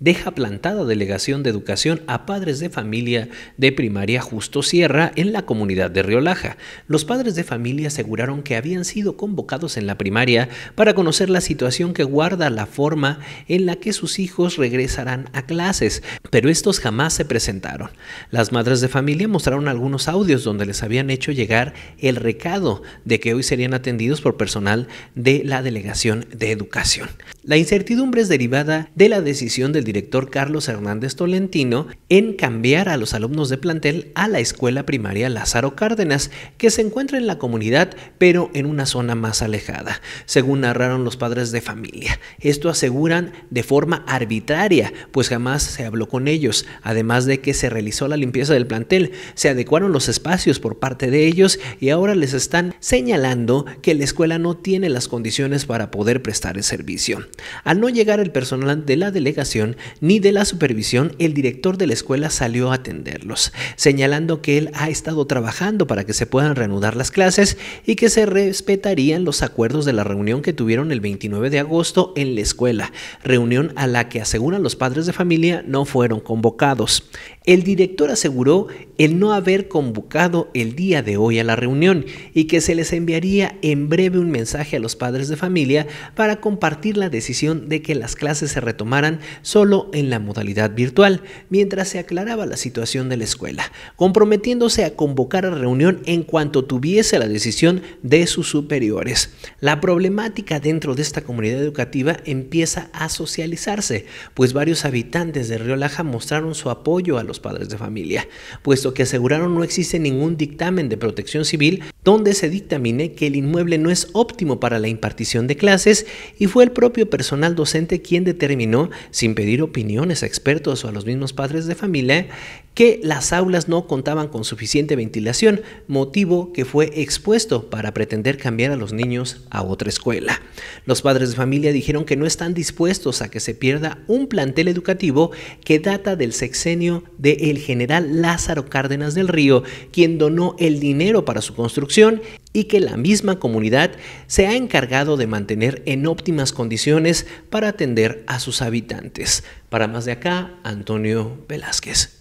deja plantada delegación de educación a padres de familia de primaria Justo Sierra en la comunidad de Riolaja. Los padres de familia aseguraron que habían sido convocados en la primaria para conocer la situación que guarda la forma en la que sus hijos regresarán a clases, pero estos jamás se presentaron. Las madres de familia mostraron algunos audios donde les habían hecho llegar el recado de que hoy serían atendidos por personal de la delegación de educación. La incertidumbre es derivada de la decisión del director Carlos Hernández Tolentino en cambiar a los alumnos de plantel a la escuela primaria Lázaro Cárdenas, que se encuentra en la comunidad, pero en una zona más alejada, según narraron los padres de familia. Esto aseguran de forma arbitraria, pues jamás se habló con ellos, además de que se realizó la limpieza del plantel, se adecuaron los espacios por parte de ellos y ahora les están señalando que la escuela no tiene las condiciones para poder prestar el servicio. Al no llegar el personal de la delegación, ni de la supervisión, el director de la escuela salió a atenderlos, señalando que él ha estado trabajando para que se puedan reanudar las clases y que se respetarían los acuerdos de la reunión que tuvieron el 29 de agosto en la escuela, reunión a la que aseguran los padres de familia no fueron convocados. El director aseguró el no haber convocado el día de hoy a la reunión y que se les enviaría en breve un mensaje a los padres de familia para compartir la decisión de que las clases se retomaran solo en la modalidad virtual, mientras se aclaraba la situación de la escuela, comprometiéndose a convocar a reunión en cuanto tuviese la decisión de sus superiores. La problemática dentro de esta comunidad educativa empieza a socializarse, pues varios habitantes de Laja mostraron su apoyo a los padres de familia, puesto que aseguraron no existe ningún dictamen de protección civil donde se dictamine que el inmueble no es óptimo para la impartición de clases y fue el propio personal docente quien determinó, sin pedir opiniones a expertos o a los mismos padres de familia que las aulas no contaban con suficiente ventilación, motivo que fue expuesto para pretender cambiar a los niños a otra escuela. Los padres de familia dijeron que no están dispuestos a que se pierda un plantel educativo que data del sexenio del el general Lázaro Cárdenas del Río, quien donó el dinero para su construcción y que la misma comunidad se ha encargado de mantener en óptimas condiciones para atender a sus habitantes. Para más de acá, Antonio Velázquez.